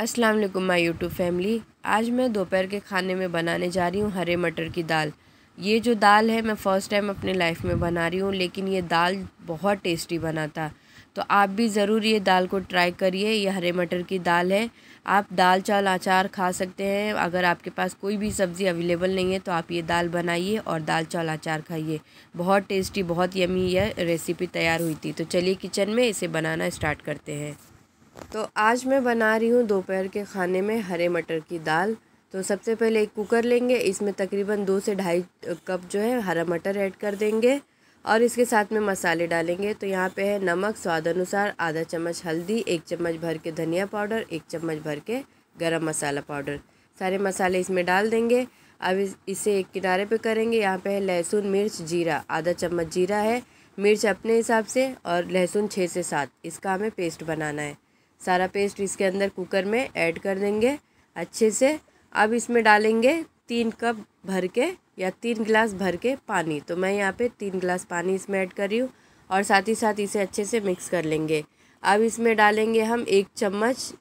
अस्सलाम वालेकुम my YouTube family आज मैं दोपहर के खाने में बनाने जा रही हूँ हरे मटर की दाल ये जो दाल है मैं फ़र्स्ट टाइम अपने लाइफ में बना रही हूँ लेकिन ये दाल बहुत टेस्टी बना था तो आप भी ज़रूर ये दाल को ट्राई करिए ये हरे मटर की दाल है आप दाल चावल अचार खा सकते हैं अगर आपके पास कोई भी सब्ज़ी अवेलेबल नहीं है तो आप ये दाल बनाइए और दाल चावल अचार खाइए बहुत टेस्टी बहुत यमी यह रेसिपी तैयार हुई थी तो चलिए किचन में इसे बनाना स्टार्ट करते हैं तो आज मैं बना रही हूँ दोपहर के खाने में हरे मटर की दाल तो सबसे पहले एक कुकर लेंगे इसमें तकरीबन दो से ढाई कप जो है हरा मटर ऐड कर देंगे और इसके साथ में मसाले डालेंगे तो यहाँ पे है नमक स्वाद अनुसार आधा चम्मच हल्दी एक चम्मच भर के धनिया पाउडर एक चम्मच भर के गरम मसाला पाउडर सारे मसाले इसमें डाल देंगे अब इस, इसे एक किनारे पे करेंगे यहाँ पे है लहसुन मिर्च जीरा आधा चम्मच जीरा है मिर्च अपने हिसाब से और लहसुन छः से सात इसका हमें पेस्ट बनाना है सारा पेस्ट इसके अंदर कुकर में ऐड कर देंगे अच्छे से अब इसमें डालेंगे तीन कप भर के या तीन गिलास भर के पानी तो मैं यहाँ पे तीन गिलास पानी इसमें ऐड कर रही हूँ और साथ ही साथ इसे अच्छे से मिक्स कर लेंगे अब इसमें डालेंगे हम एक चम्मच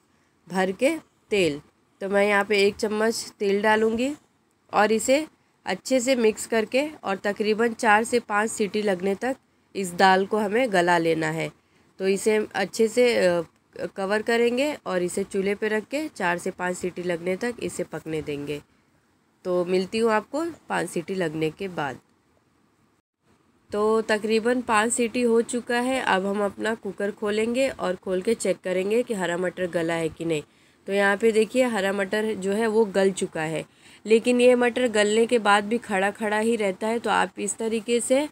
भर के तेल तो मैं यहाँ पे एक चम्मच तेल डालूँगी और इसे अच्छे से मिक्स करके और तकरीबन चार से पाँच सीटी लगने तक इस दाल को हमें गला लेना है तो इसे अच्छे से कवर करेंगे और इसे चूल्हे पे रख के चार से पाँच सीटी लगने तक इसे पकने देंगे तो मिलती हूँ आपको पाँच सीटी लगने के बाद तो तकरीबन पाँच सीटी हो चुका है अब हम अपना कुकर खोलेंगे और खोल के चेक करेंगे कि हरा मटर गला है कि नहीं तो यहाँ पे देखिए हरा मटर जो है वो गल चुका है लेकिन ये मटर गलने के बाद भी खड़ा खड़ा ही रहता है तो आप इस तरीके से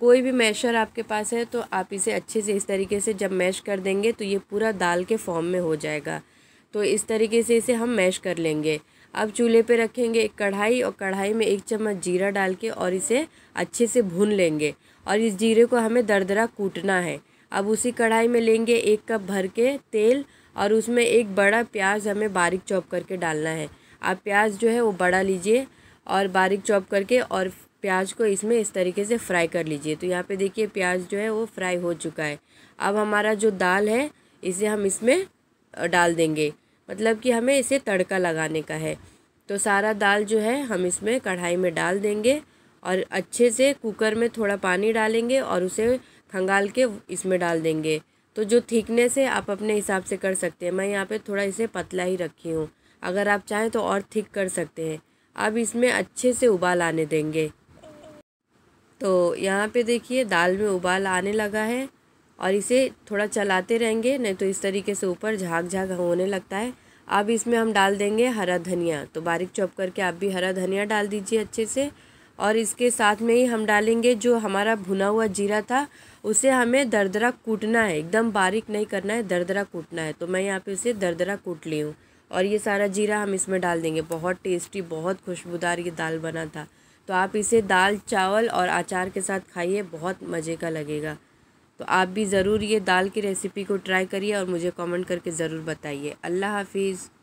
कोई भी मैशर आपके पास है तो आप इसे अच्छे से इस तरीके से जब मैश कर देंगे तो ये पूरा दाल के फॉर्म में हो जाएगा तो इस तरीके से इसे हम मैश कर लेंगे अब चूल्हे पे रखेंगे एक कढ़ाई और कढ़ाई में एक चम्मच जीरा डाल के और इसे अच्छे से भून लेंगे और इस जीरे को हमें दरदरा कूटना है अब उसी कढ़ाई में लेंगे एक कप भर के तेल और उसमें एक बड़ा प्याज हमें बारीक चॉप करके डालना है आप प्याज जो है वो बड़ा लीजिए और बारीक चॉप करके और प्याज को इसमें इस तरीके से फ्राई कर लीजिए तो यहाँ पे देखिए प्याज जो है वो फ्राई हो चुका है अब हमारा जो दाल है इसे हम इसमें डाल देंगे मतलब कि हमें इसे तड़का लगाने का है तो सारा दाल जो है हम इसमें कढ़ाई में डाल देंगे और अच्छे से कुकर में थोड़ा पानी डालेंगे और उसे खंगाल के इसमें डाल देंगे तो जो थिकनेस है आप अपने हिसाब से कर सकते हैं मैं यहाँ पे थोड़ा इसे पतला ही रखी हूँ अगर आप चाहें तो और थिक कर सकते हैं अब इसमें अच्छे से उबाल आने देंगे तो यहाँ पे देखिए दाल में उबाल आने लगा है और इसे थोड़ा चलाते रहेंगे नहीं तो इस तरीके से ऊपर झाग झाग होने लगता है अब इसमें हम डाल देंगे हरा धनिया तो बारीक चौप करके आप भी हरा धनिया डाल दीजिए अच्छे से और इसके साथ में ही हम डालेंगे जो हमारा भुना हुआ जीरा था उसे हमें दरदरा कूटना है एकदम बारीक नहीं करना है दरदरा कूटना है तो मैं यहाँ पे उसे दरदरा कूट ली हूँ और ये सारा जीरा हम इसमें डाल देंगे बहुत टेस्टी बहुत खुशबूदार ये दाल बना था तो आप इसे दाल चावल और अचार के साथ खाइए बहुत मज़े का लगेगा तो आप भी ज़रूर ये दाल की रेसिपी को ट्राई करिए और मुझे कमेंट करके ज़रूर बताइए अल्लाह हाफिज़